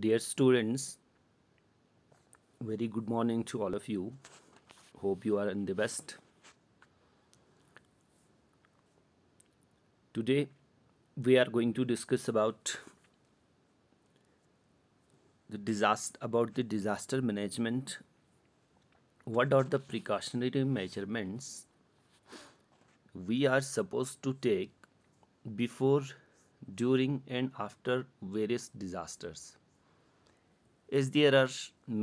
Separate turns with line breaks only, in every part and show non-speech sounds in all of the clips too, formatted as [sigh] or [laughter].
dear students very good morning to all of you hope you are in the best today we are going to discuss about the disaster about the disaster management what are the precautionary measurements we are supposed to take before during and after various disasters is there are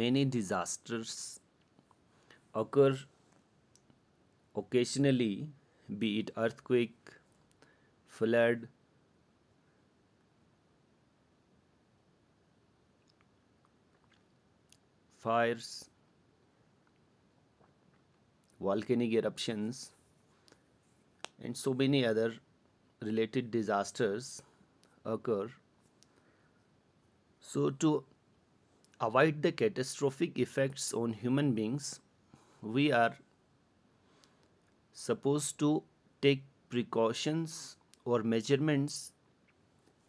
many disasters occur occasionally be it earthquake flood fires volcanic eruptions and so many other related disasters occur so to avoid the catastrophic effects on human beings, we are supposed to take precautions or measurements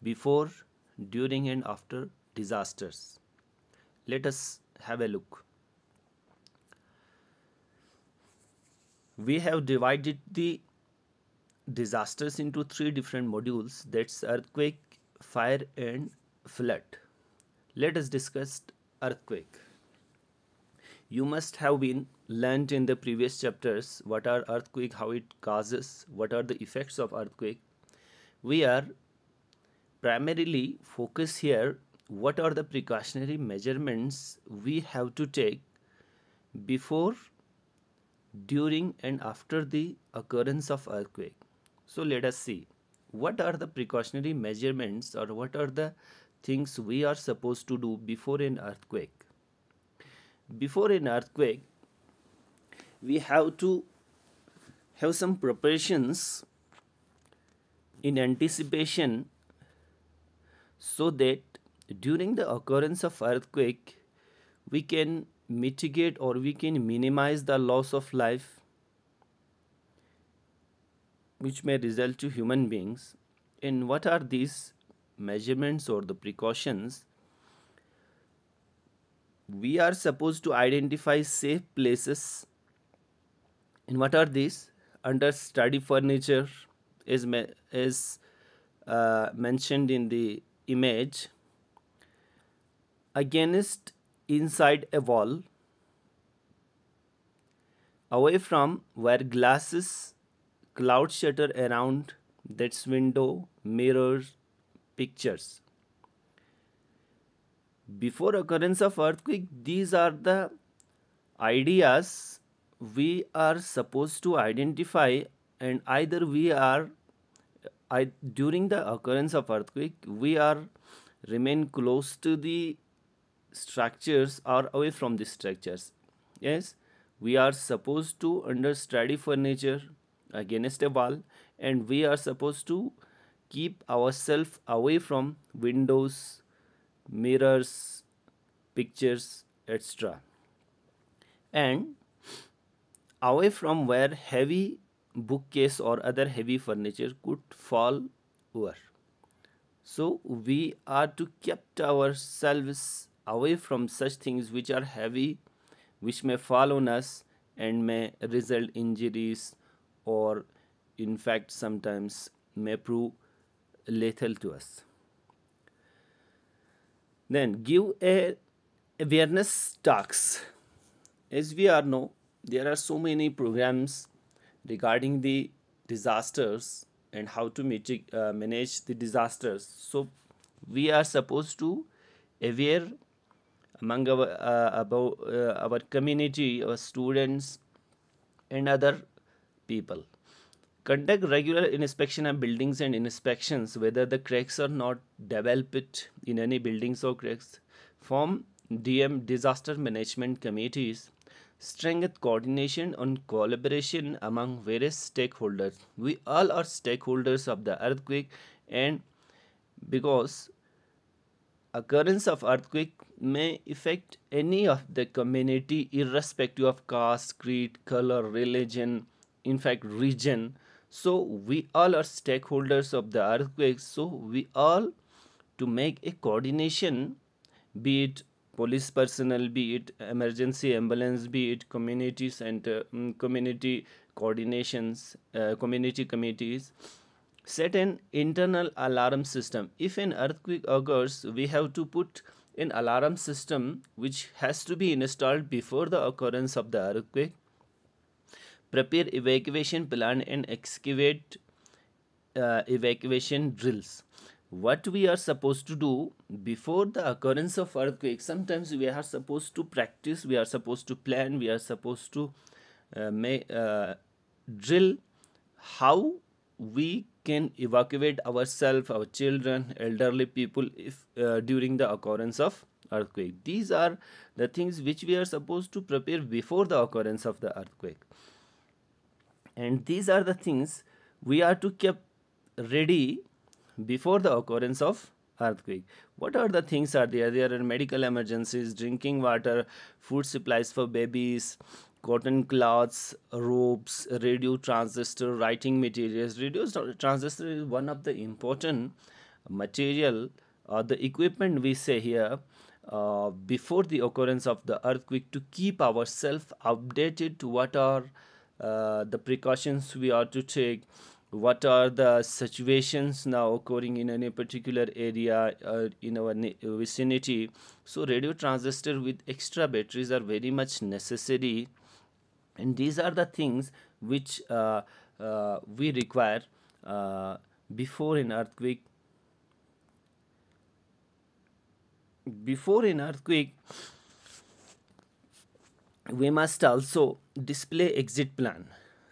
before, during, and after disasters. Let us have a look. We have divided the disasters into three different modules that's earthquake, fire, and flood. Let us discuss earthquake. You must have been learnt in the previous chapters what are earthquake, how it causes, what are the effects of earthquake. We are primarily focus here what are the precautionary measurements we have to take before, during and after the occurrence of earthquake. So let us see what are the precautionary measurements or what are the things we are supposed to do before an earthquake. Before an earthquake, we have to have some preparations in anticipation so that during the occurrence of earthquake we can mitigate or we can minimize the loss of life which may result to human beings and what are these measurements or the precautions we are supposed to identify safe places and what are these under study furniture is is uh, mentioned in the image against inside a wall away from where glasses cloud shutter around that's window mirrors pictures. Before occurrence of earthquake, these are the ideas we are supposed to identify and either we are I, during the occurrence of earthquake we are remain close to the structures or away from the structures yes we are supposed to under study furniture against a wall and we are supposed to keep ourselves away from windows, mirrors, pictures, etc. And away from where heavy bookcase or other heavy furniture could fall over. So we are to keep ourselves away from such things which are heavy, which may fall on us and may result injuries or in fact sometimes may prove little to us. Then give a awareness talks. As we are know, there are so many programs regarding the disasters and how to uh, manage the disasters. So we are supposed to aware among our uh, about uh, our community, our students, and other people. Conduct regular inspection of buildings and inspections whether the cracks are not developed in any buildings or cracks. Form DM disaster management committees. Strengthen coordination and collaboration among various stakeholders. We all are stakeholders of the earthquake and because occurrence of earthquake may affect any of the community irrespective of caste, creed, color, religion, in fact region so we all are stakeholders of the earthquake so we all to make a coordination be it police personnel be it emergency ambulance be it community center mm, community coordinations uh, community committees set an internal alarm system if an earthquake occurs we have to put an alarm system which has to be installed before the occurrence of the earthquake prepare evacuation plan and excavate uh, evacuation drills what we are supposed to do before the occurrence of earthquake sometimes we are supposed to practice we are supposed to plan we are supposed to uh, may, uh, drill how we can evacuate ourselves our children elderly people if uh, during the occurrence of earthquake these are the things which we are supposed to prepare before the occurrence of the earthquake and these are the things we are to keep ready before the occurrence of earthquake what are the things are there there are medical emergencies drinking water food supplies for babies cotton cloths, ropes, radio transistor, writing materials. Radio transistor is one of the important material or uh, the equipment we say here uh, before the occurrence of the earthquake to keep ourselves updated to what are uh, the precautions we are to take what are the situations now occurring in any particular area or uh, in our vicinity so radio transistor with extra batteries are very much necessary and these are the things which uh, uh, we require uh, before an earthquake before an earthquake we must also display exit plan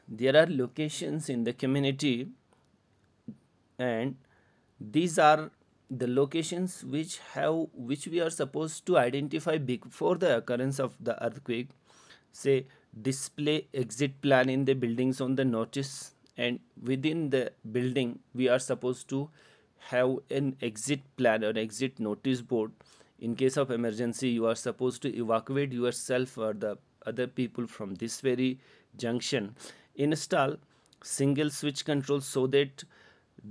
there are locations in the community and these are the locations which have which we are supposed to identify before the occurrence of the earthquake say display exit plan in the buildings on the notice and within the building we are supposed to have an exit plan or exit notice board in case of emergency you are supposed to evacuate yourself or the other people from this very junction install single switch control so that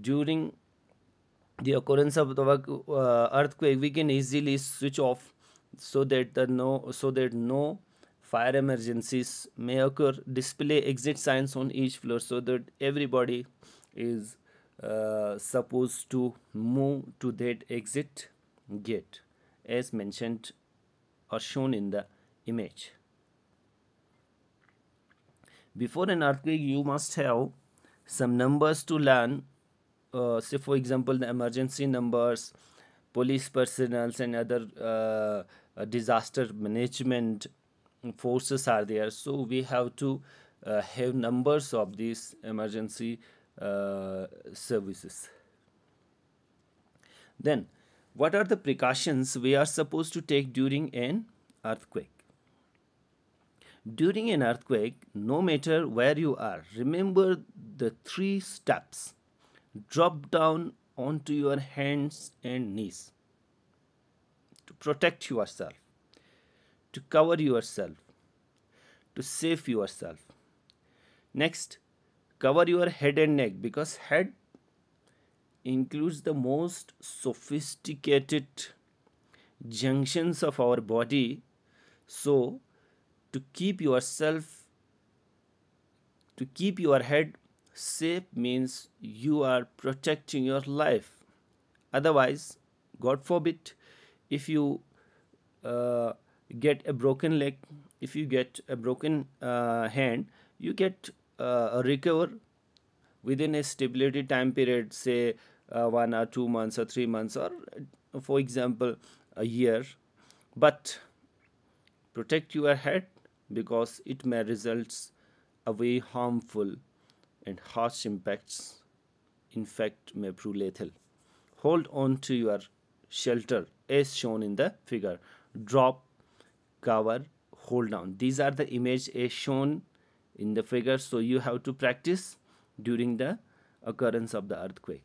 during the occurrence of the uh, earthquake we can easily switch off so that the no so that no fire emergencies may occur display exit signs on each floor so that everybody is uh, supposed to move to that exit gate as mentioned or shown in the image before an earthquake you must have some numbers to learn uh, say for example the emergency numbers police personnel and other uh, disaster management forces are there so we have to uh, have numbers of these emergency uh, services then what are the precautions we are supposed to take during an earthquake during an earthquake, no matter where you are, remember the three steps. Drop down onto your hands and knees to protect yourself, to cover yourself, to save yourself. Next, cover your head and neck because head includes the most sophisticated junctions of our body. So, to keep yourself to keep your head safe means you are protecting your life otherwise god forbid if you uh, get a broken leg if you get a broken uh, hand you get uh, recover within a stability time period say uh, one or two months or three months or for example a year but protect your head because it may result away harmful and harsh impacts in fact may prove lethal. Hold on to your shelter as shown in the figure. Drop, cover, hold down. These are the image as shown in the figure so you have to practice during the occurrence of the earthquake.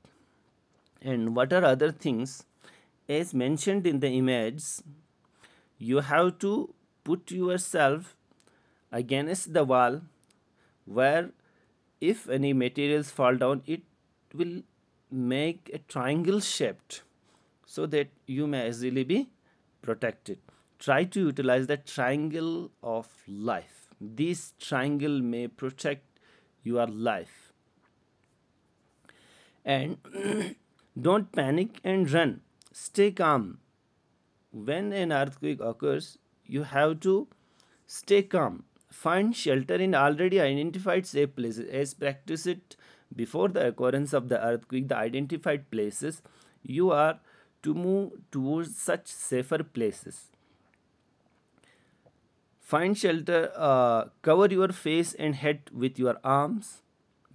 And what are other things? As mentioned in the image, you have to put yourself against the wall where if any materials fall down it will make a triangle shape so that you may easily be protected. Try to utilize the triangle of life. This triangle may protect your life. And [clears throat] don't panic and run. Stay calm. When an earthquake occurs, you have to stay calm find shelter in already identified safe places as practice it before the occurrence of the earthquake the identified places you are to move towards such safer places find shelter uh, cover your face and head with your arms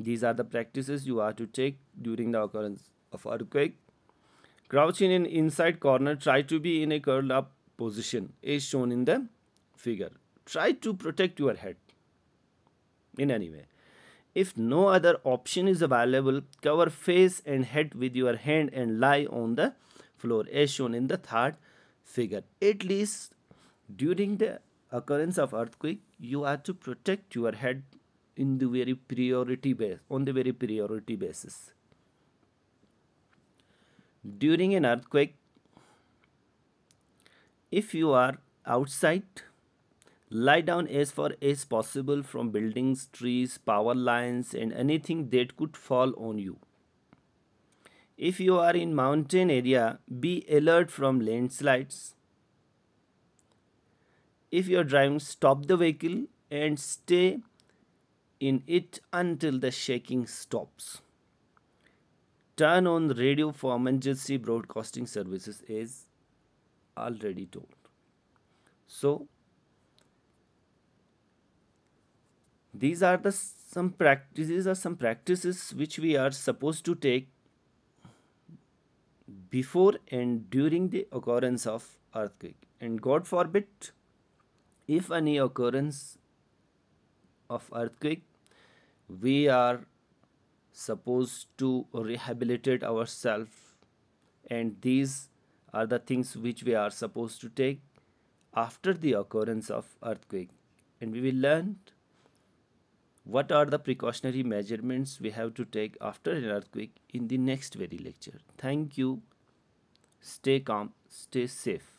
these are the practices you are to take during the occurrence of earthquake crouch in an inside corner try to be in a curled up position as shown in the figure try to protect your head in any way. If no other option is available, cover face and head with your hand and lie on the floor as shown in the third figure. At least during the occurrence of earthquake, you are to protect your head in the very priority base on the very priority basis. During an earthquake, if you are outside Lie down as far as possible from buildings, trees, power lines and anything that could fall on you. If you are in mountain area, be alert from landslides. If you are driving, stop the vehicle and stay in it until the shaking stops. Turn on radio for emergency broadcasting services is already told. So these are the some practices or some practices which we are supposed to take before and during the occurrence of earthquake and god forbid if any occurrence of earthquake we are supposed to rehabilitate ourselves and these are the things which we are supposed to take after the occurrence of earthquake and we will learn what are the precautionary measurements we have to take after an earthquake in the next very lecture. Thank you. Stay calm, stay safe.